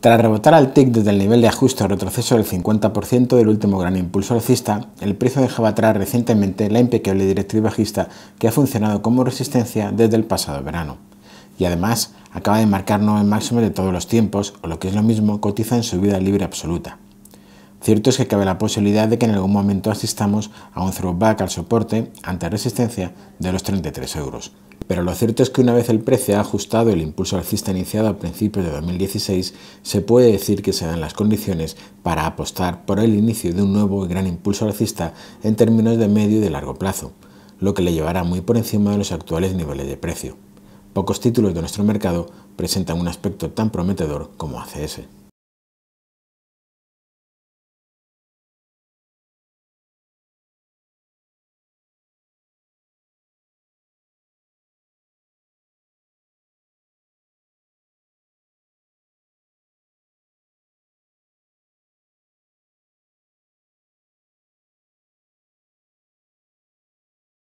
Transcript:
Tras rebotar al TIC desde el nivel de ajuste o retroceso del 50% del último gran impulso alcista, el precio dejaba atrás recientemente la impecable directriz bajista que ha funcionado como resistencia desde el pasado verano. Y además, acaba de marcar 9 máximos de todos los tiempos, o lo que es lo mismo, cotiza en su vida libre absoluta. Cierto es que cabe la posibilidad de que en algún momento asistamos a un throwback al soporte ante resistencia de los 33 euros. Pero lo cierto es que una vez el precio ha ajustado el impulso alcista iniciado a principios de 2016, se puede decir que se dan las condiciones para apostar por el inicio de un nuevo y gran impulso alcista en términos de medio y de largo plazo, lo que le llevará muy por encima de los actuales niveles de precio. Pocos títulos de nuestro mercado presentan un aspecto tan prometedor como ACS.